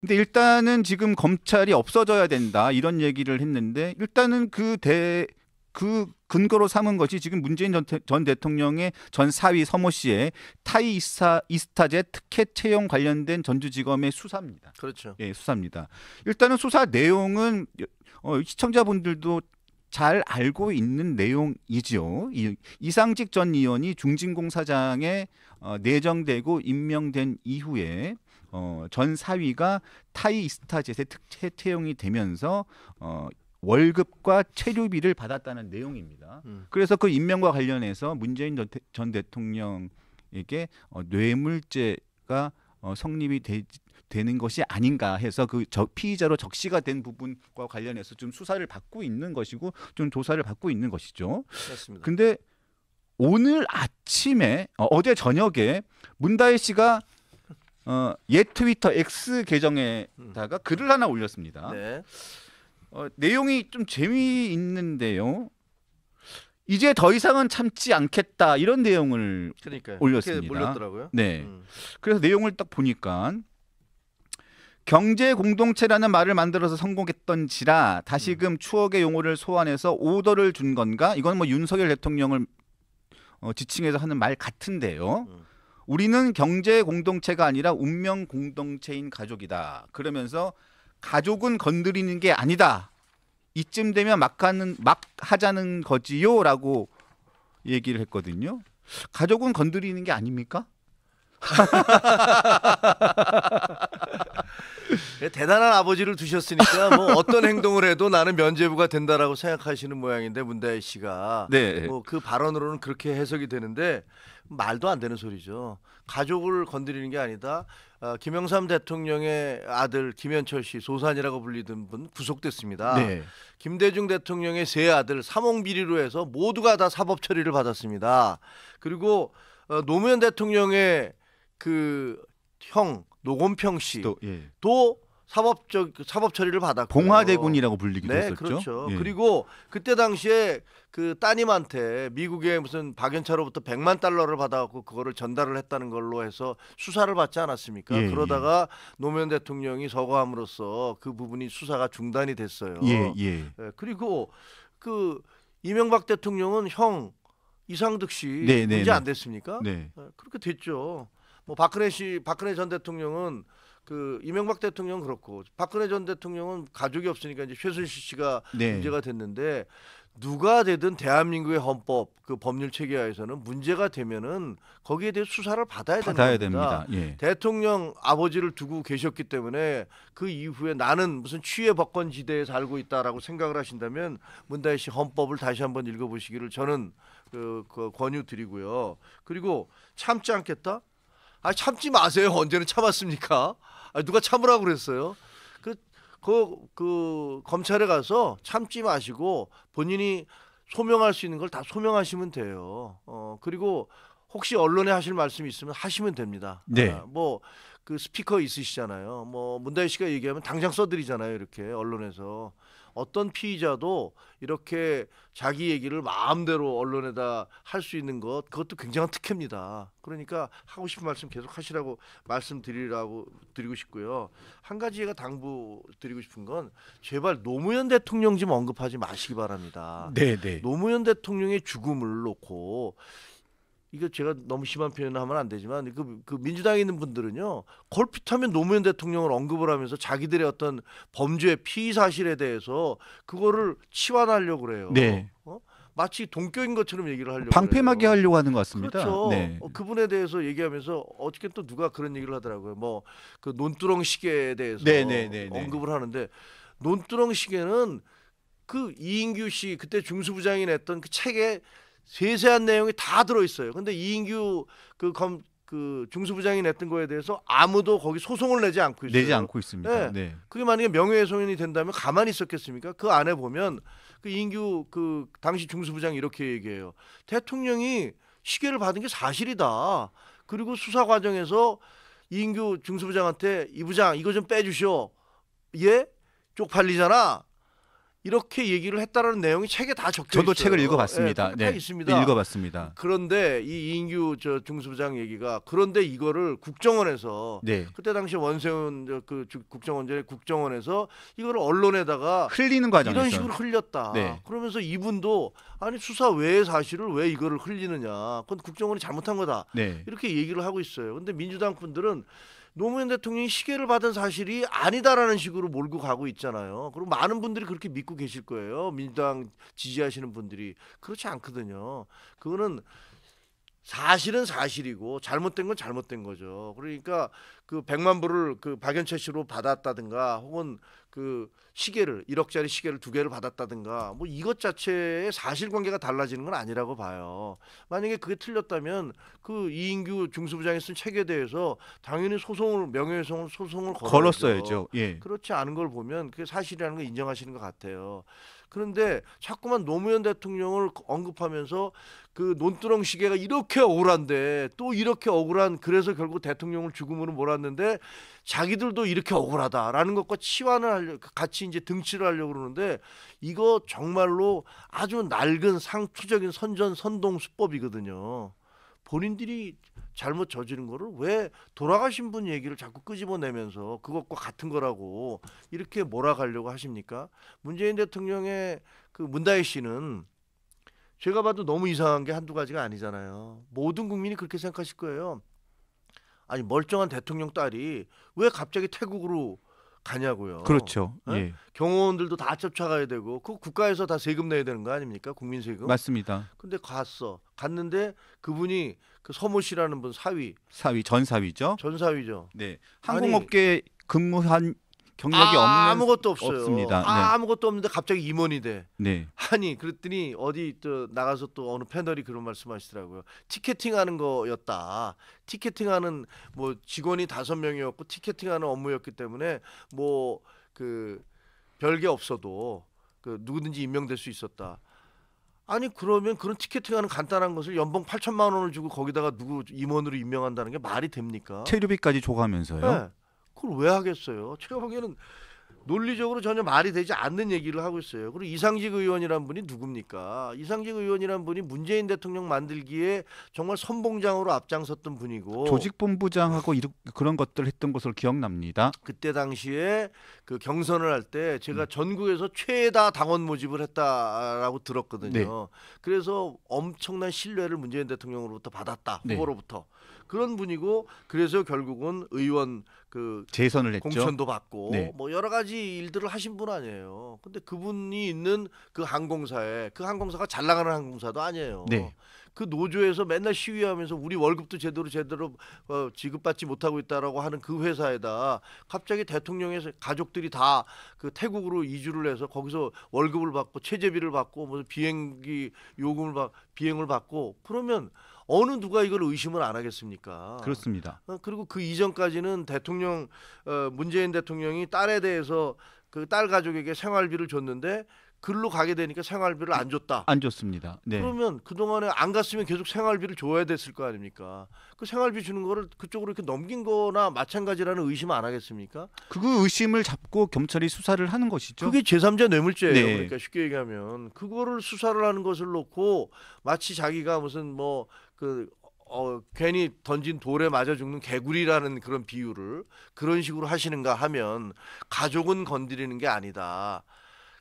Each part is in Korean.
근데 일단은 지금 검찰이 없어져야 된다 이런 얘기를 했는데 일단은 그 대그 그 근거로 삼은 것이 지금 문재인 전, 전 대통령의 전 사위 서모 씨의 타이 이스타, 이스타제 특혜 채용 관련된 전주지검의 수사입니다. 그렇죠. 예, 수사입니다. 일단은 수사 내용은 어, 시청자분들도 잘 알고 있는 내용이지요. 이상직 전 의원이 중진공 사장에 어, 내정되고 임명된 이후에 어, 전 사위가 타이스타젯의 이 특채 채용이 되면서 어, 월급과 체류비를 받았다는 내용입니다. 음. 그래서 그 임명과 관련해서 문재인 전 대통령에게 어, 뇌물죄가 어, 성립이 되, 되는 것이 아닌가 해서 그 저, 피의자로 적시가 된 부분과 관련해서 좀 수사를 받고 있는 것이고 좀 조사를 받고 있는 것이죠. 그렇습니다. 근데 오늘 아침에 어, 어제 저녁에 문다혜 씨가 어, 예 트위터 X 계정에다가 음. 글을 하나 올렸습니다. 네. 어, 내용이 좀 재미있는데요. 이제 더 이상은 참지 않겠다 이런 내용을 그러니까요. 올렸습니다. 몰렸더라고요. 네. 음. 그래서 내용을 딱 보니까 경제 공동체라는 말을 만들어서 성공했던지라 다시금 음. 추억의 용어를 소환해서 오더를 준 건가? 이건 뭐 윤석열 대통령을 어, 지칭해서 하는 말 같은데요. 음. 우리는 경제 공동체가 아니라 운명 공동체인 가족이다. 그러면서 가족은 건드리는 게 아니다. 이쯤 되면 막 하는 막 하자는 거지요라고 얘기를 했거든요. 가족은 건드리는 게 아닙니까? 대단한 아버지를 두셨으니까 뭐 어떤 행동을 해도 나는 면죄부가 된다라고 생각하시는 모양인데 문다혜 씨가 네. 뭐그 발언으로는 그렇게 해석이 되는데 말도 안 되는 소리죠. 가족을 건드리는 게 아니다. 어, 김영삼 대통령의 아들 김현철 씨 소산이라고 불리던 분 구속됐습니다. 네. 김대중 대통령의 세 아들 사몽 비리로 해서 모두가 다 사법 처리를 받았습니다. 그리고 어, 노무현 대통령의 그형노건평 씨도 예. 사법적 사법 처리를 받았고 봉화대군이라고 불리기도 네, 했었죠. 그렇죠. 예. 그리고 그때 당시에 그 따님한테 미국의 무슨 박연차로부터 100만 달러를 받아갖고 그거를 전달을 했다는 걸로 해서 수사를 받지 않았습니까? 예, 그러다가 예. 노무현 대통령이 서거함으로써 그 부분이 수사가 중단이 됐어요. 예, 예. 예 그리고 그 이명박 대통령은 형 이상득 씨 네, 네 문제 네, 안 됐습니까? 네. 예, 그렇게 됐죠. 뭐 박근혜 씨 박근혜 전 대통령은 그 이명박 대통령 그렇고 박근혜 전 대통령은 가족이 없으니까 이제 최순실 씨가 네. 문제가 됐는데 누가 되든 대한민국의 헌법 그 법률 체계하에서는 문제가 되면은 거기에 대해 수사를 받아야, 받아야 됩니다. 예. 대통령 아버지를 두고 계셨기 때문에 그 이후에 나는 무슨 취해 법권 지대에 살고 있다라고 생각을 하신다면 문다혜 씨 헌법을 다시 한번 읽어보시기를 저는 그, 그 권유 드리고요. 그리고 참지 않겠다. 아 참지 마세요. 언제는 참았습니까? 아, 누가 참으라고 그랬어요? 그, 그, 그 검찰에 가서 참지 마시고 본인이 소명할 수 있는 걸 다 소명하시면 돼요. 어 그리고 혹시 언론에 하실 말씀이 있으면 하시면 됩니다. 네. 아, 뭐그 스피커 있으시잖아요. 뭐 문다희 씨가 얘기하면 당장 써드리잖아요. 이렇게 언론에서. 어떤 피의자도 이렇게 자기 얘기를 마음대로 언론에다 할 수 있는 것 그것도 굉장한 특혜입니다. 그러니까 하고 싶은 말씀 계속 하시라고 말씀드리라고 드리고 싶고요. 한 가지 제가 당부 드리고 싶은 건 제발 노무현 대통령 좀 언급하지 마시기 바랍니다. 네, 네. 노무현 대통령의 죽음을 놓고 이거 제가 너무 심한 표현을 하면 안 되지만 그, 그 민주당에 있는 분들은요 걸핏하면 노무현 대통령을 언급을 하면서 자기들의 어떤 범죄 피의 사실에 대해서 그거를 치환하려고 그래요. 네. 어? 마치 동교인 것처럼 얘기를 하려고 방패막이 그래요. 하려고 하는 것 같습니다. 그렇죠. 네. 어, 그분에 대해서 얘기하면서 어떻게 또 누가 그런 얘기를 하더라고요. 뭐그 논두렁 시계에 대해서 네 네, 네, 네, 언급을 하는데 논두렁 시계는 그 이인규 씨 그때 중수부장이 냈던 그 책에 세세한 내용이 다 들어 있어요. 근데 이인규 그검그 그 중수부장이 냈던 거에 대해서 아무도 거기 소송을 내지 않고 있어요. 내지 않고 있습니다. 네. 네. 그게 만약에 명예훼손이 된다면 가만히 있었겠습니까? 그 안에 보면 그 인규 그 당시 중수부장이 이렇게 얘기해요. 대통령이 시계를 받은 게 사실이다. 그리고 수사 과정에서 이인규 중수부장한테 이 부장 이거 좀 빼주시오. 예? 쪽팔리잖아. 이렇게 얘기를 했다라는 내용이 책에 다 적혀 있어요. 책을 예, 읽어봤습니다. 네, 네. 있습니다. 읽어봤습니다. 그런데 이인규저 중수부장 얘기가 그런데 이거를 국정원에서 네. 그때 당시 원세훈 그 국정원장의 국정원에서 이거를 언론에다가 흘리는 과정에서 이런 식으로 흘렸다. 네. 그러면서 이분도 아니 수사 외의 사실을 왜 이거를 흘리느냐? 그건 국정원이 잘못한 거다. 네. 이렇게 얘기를 하고 있어요. 근데 민주당 분들은 노무현 대통령이 시계를 받은 사실이 아니다라는 식으로 몰고 가고 있잖아요. 그리고 많은 분들이 그렇게 믿고 계실 거예요. 민주당 지지하시는 분들이 그렇지 않거든요. 그거는 사실은 사실이고 잘못된 건 잘못된 거죠. 그러니까 그 100만 불을 그박연채 씨로 받았다든가 혹은 그 시계를 1억짜리 시계를 두 개를 받았다든가 뭐 이것 자체의 사실관계가 달라지는 건 아니라고 봐요. 만약에 그게 틀렸다면 그 이인규 중수부장이 쓴 책에 대해서 당연히 소송을 명예훼손 소송을 걸었어야죠. 예. 그렇지 않은 걸 보면 그게 사실이라는 걸 인정하시는 것 같아요. 그런데 자꾸만 노무현 대통령을 언급하면서 그 논두렁 시계가 이렇게 억울한데 또 이렇게 억울한 그래서 결국 대통령을 죽음으로 몰아 들어왔는데 자기들도 이렇게 억울하다라는 것과 치환을 하려 같이 이제 등치를 하려고 그러는데 이거 정말로 아주 낡은 상투적인 선전 선동 수법이거든요. 본인들이 잘못 저지른 거를 왜 돌아가신 분 얘기를 자꾸 끄집어내면서 그것과 같은 거라고 이렇게 몰아가려고 하십니까? 문재인 대통령의 그 문다혜 씨는 제가 봐도 너무 이상한 게 한두 가지가 아니잖아요. 모든 국민이 그렇게 생각하실 거예요. 아니 멀쩡한 대통령 딸이 왜 갑자기 태국으로 가냐고요. 그렇죠. 네? 예. 경호원들도 다 쫓아가야 되고 그 국가에서 다 세금 내야 되는 거 아닙니까? 국민 세금. 맞습니다. 근데 갔어. 갔는데 그분이 그 서모 씨라는 분 사위. 사위 전 사위죠. 전 사위죠. 네. 항공업계 근무한 경력이 아, 없는 아무것도 없어요. 없습니다. 아, 네. 무것도 없는데 갑자기 임원이 돼. 네. 아니 그랬더니 어디 또 나가서 또 어느 패널이 그런 말씀하시더라고요. 티켓팅하는 거였다. 티켓팅하는 뭐 직원이 다섯 명이었고 티켓팅하는 업무였기 때문에 뭐 그 별게 없어도 그 누구든지 임명될 수 있었다. 아니 그러면 그런 티켓팅하는 간단한 것을 연봉 8천만 원을 주고 거기다가 누구 임원으로 임명한다는 게 말이 됩니까? 체류비까지 줘가면서요. 네. 그걸 왜 하겠어요? 제가 보기에는 논리적으로 전혀 말이 되지 않는 얘기를 하고 있어요. 그리고 이상직 의원이란 분이 누굽니까? 이상직 의원이란 분이 문재인 대통령 만들기에 정말 선봉장으로 앞장섰던 분이고 조직본부장하고 이런 그런 것들 했던 것을 기억납니다. 그때 당시에 그 경선을 할 때 제가 음. 전국에서 최다 당원 모집을 했다라고 들었거든요. 네. 그래서 엄청난 신뢰를 문재인 대통령으로부터 받았다 네. 후보로부터 네. 그런 분이고 그래서 결국은 의원 그 재선을 했죠. 공천도 받고 네. 뭐 여러 가지 일들을 하신 분 아니에요. 근데 그분이 있는 그 항공사에 그 항공사가 잘 나가는 항공사도 아니에요. 네. 그 노조에서 맨날 시위하면서 우리 월급도 제대로 제대로 어, 지급받지 못하고 있다라고 하는 그 회사에다 갑자기 대통령에서 가족들이 다 그 태국으로 이주를 해서 거기서 월급을 받고 체제비를 받고 무슨 비행기 요금을 받 비행을 받고 그러면 어느 누가 이걸 의심을 안 하겠습니까? 그렇습니다. 어, 그리고 그 이전까지는 대통령 어, 문재인 대통령이 딸에 대해서 그 딸 가족에게 생활비를 줬는데 글로 가게 되니까 생활비를 안 줬다. 안 줬습니다. 네. 그러면 그 동안에 안 갔으면 계속 생활비를 줘야 됐을 거 아닙니까? 그 생활비 주는 거를 그쪽으로 이렇게 넘긴거나 마찬가지라는 의심 안 하겠습니까? 그 의심을 잡고 경찰이 수사를 하는 것이죠. 그게 제3자 뇌물죄예요. 네. 그러니까 쉽게 얘기하면 그거를 수사를 하는 것을 놓고 마치 자기가 무슨 뭐그 어, 괜히 던진 돌에 맞아 죽는 개구리라는 그런 비유를 그런 식으로 하시는가 하면 가족은 건드리는 게 아니다.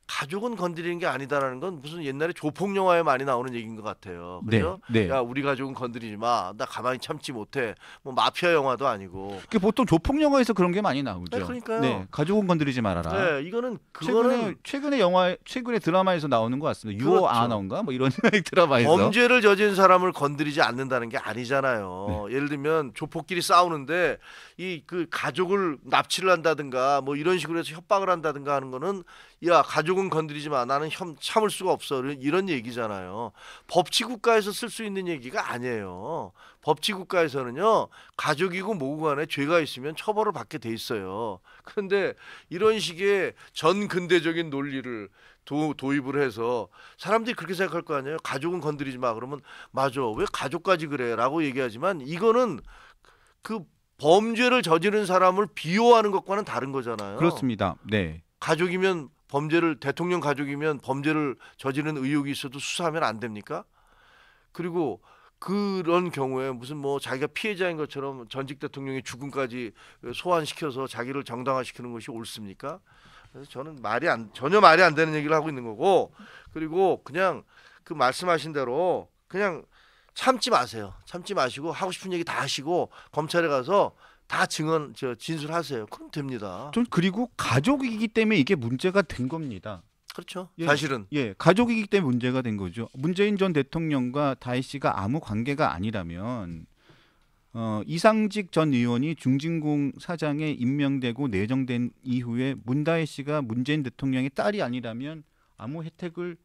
가족은 건드리는 게 아니다라는 건 무슨 옛날에 조폭 영화에 많이 나오는 얘기인 것 같아요. 네, 그죠? 네, 네. 야 우리 가족은 건드리지 마. 나 가만히 참지 못해. 뭐 마피아 영화도 아니고. 그 보통 조폭 영화에서 그런 게 많이 나오죠. 네, 그러니까요. 네, 가족은 건드리지 말아라. 네, 이거는 그거는 최근에, 최근에 영화 최근에 드라마에서 나오는 것 같습니다. 유어 그렇죠. 아나운가 뭐 이런 드라마에서 범죄를 저지른 사람을 건드리지 않는다는 게 아니잖아요. 네. 예를 들면 조폭끼리 싸우는데 이 그 가족을 납치를 한다든가 뭐 이런 식으로 해서 협박을 한다든가 하는 거는 야 가족은 건드리지 마 나는 혐, 참을 수가 없어 이런 얘기잖아요 법치국가에서 쓸 수 있는 얘기가 아니에요 법치국가에서는요 가족이고 뭐고 간에 죄가 있으면 처벌을 받게 돼 있어요 그런데 이런 식의 전근대적인 논리를 도, 도입을 해서 사람들이 그렇게 생각할 거 아니에요 가족은 건드리지 마 그러면 맞아 왜 가족까지 그래 라고 얘기하지만 이거는 그 범죄를 저지른 사람을 비호하는 것과는 다른 거잖아요 그렇습니다 네 가족이면 범죄를 대통령 가족이면 범죄를 저지른 의혹이 있어도 수사하면 안 됩니까? 그리고 그런 경우에 무슨 뭐 자기가 피해자인 것처럼 전직 대통령의 죽음까지 소환시켜서 자기를 정당화시키는 것이 옳습니까? 그래서 저는 말이 안 전혀 말이 안 되는 얘기를 하고 있는 거고 그리고 그냥 그 말씀하신 대로 그냥 참지 마세요. 참지 마시고 하고 싶은 얘기 다 하시고 검찰에 가서 다 증언 저 진술하세요. 그럼 됩니다. 전 그리고 가족이기 때문에 이게 문제가 된 겁니다. 그렇죠. 예, 사실은 예 가족이기 때문에 문제가 된 거죠. 문재인 전 대통령과 다혜 씨가 아무 관계가 아니라면 어, 이상직 전 의원이 중진공 사장에 임명되고 내정된 이후에 문다혜 씨가 문재인 대통령의 딸이 아니라면 아무 혜택을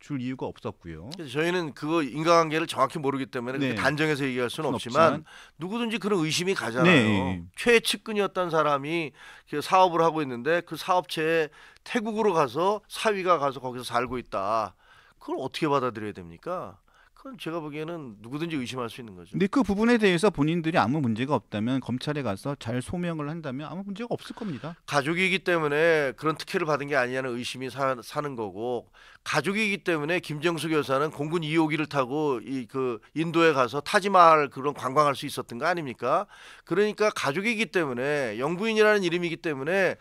줄 이유가 없었고요. 저희는 그 인과관계를 정확히 모르기 때문에 네. 단정해서 얘기할 수는 없지만, 없지만, 누구든지 그런 의심이 가잖아요. 네. 최측근이었던 사람이 그 사업을 하고 있는데 그 사업체에 태국으로 가서 사위가 가서 거기서 살고 있다. 그걸 어떻게 받아들여야 됩니까? 그건 제가 보기에는 누구든지 의심할 수 있는 거죠. 근데 그 부분에 대해서 본인들이 아무 문제가 없다면 검찰에 가서 잘 소명을 한다면 아무 문제가 없을 겁니다. 가족이기 때문에 그런 특혜를 받은 게 아니냐는 의심이 사, 는 거고 가족이기 때문에 김정숙 여사는 공군 2호기를 타고 이그 인도에 가서 타지마할 그런 관광할 수 있었던 거 아닙니까? 그러니까 가족이기 때문에 영부인이라는 이름이기 때문에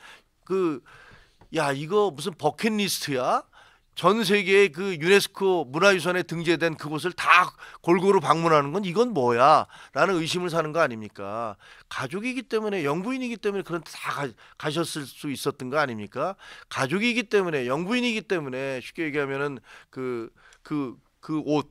그야 이거 무슨 버킷리스트야? 전 세계의 그 유네스코 문화유산에 등재된 그곳을 다 골고루 방문하는 건 이건 뭐야? 라는 의심을 사는 거 아닙니까? 가족이기 때문에 영부인이기 때문에 그런 다 가, 셨을수 있었던 거 아닙니까? 가족이기 때문에 영부인이기 때문에 쉽게 얘기하면은 그 그 그 옷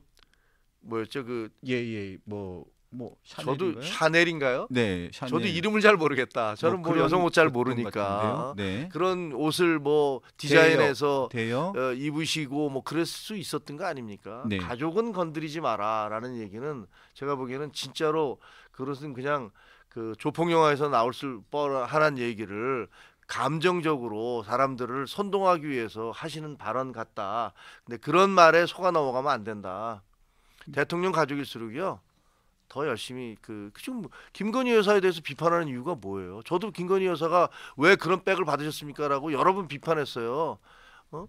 뭐였죠? 그예예뭐 뭐 샤넬인가요? 저도 샤넬인가요? 네, 샤넬. 저도 이름을 잘 모르겠다. 저는 뭐, 뭐 여성 옷잘 모르니까 네. 그런 옷을 뭐 디자인해서 어, 입으시고 뭐 그럴 수 있었던 거 아닙니까? 네. 가족은 건드리지 마라라는 얘기는 제가 보기에는 진짜로 그것은 그냥 그 조폭 영화에서 나올 수 뻔한 얘기를 감정적으로 사람들을 선동하기 위해서 하시는 발언 같다. 근데 그런 말에 속아 넘어가면 안 된다. 대통령 가족일수록요. 더 열심히 그, 그 지금 뭐 김건희 여사에 대해서 비판하는 이유가 뭐예요? 저도 김건희 여사가 왜 그런 백을 받으셨습니까라고 여러 분 비판했어요. 어?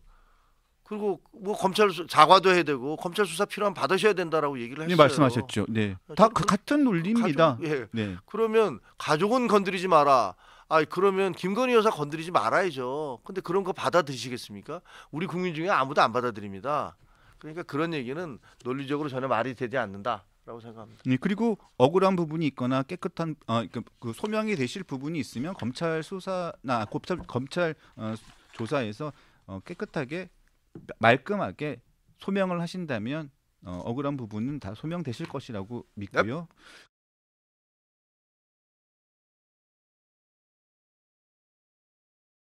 그리고 뭐 검찰 수, 자과도 해야 되고 검찰 수사 필요한 받으셔야 된다라고 얘기를 네, 했어요. 네 말씀하셨죠. 네. 아, 다 그, 그, 같은 논리입니다. 가족, 예. 네. 그러면 가족은 건드리지 마라. 아 그러면 김건희 여사 건드리지 말아야죠. 근데 그런 거 받아들이시겠습니까? 우리 국민 중에 아무도 안 받아들입니다. 그러니까 그런 얘기는 논리적으로 전혀 말이 되지 않는다. 라고 생각합니다. 네, 그리고 억울한 부분이 있거나 깨끗한 어, 그러니까 그, 소명이 되실 부분이 있으면 검찰 수사나 검찰, 검찰 어, 조사에서 어, 깨끗하게 말끔하게 소명을 하신다면 어, 억울한 부분은 다 소명되실 것이라고 믿고요.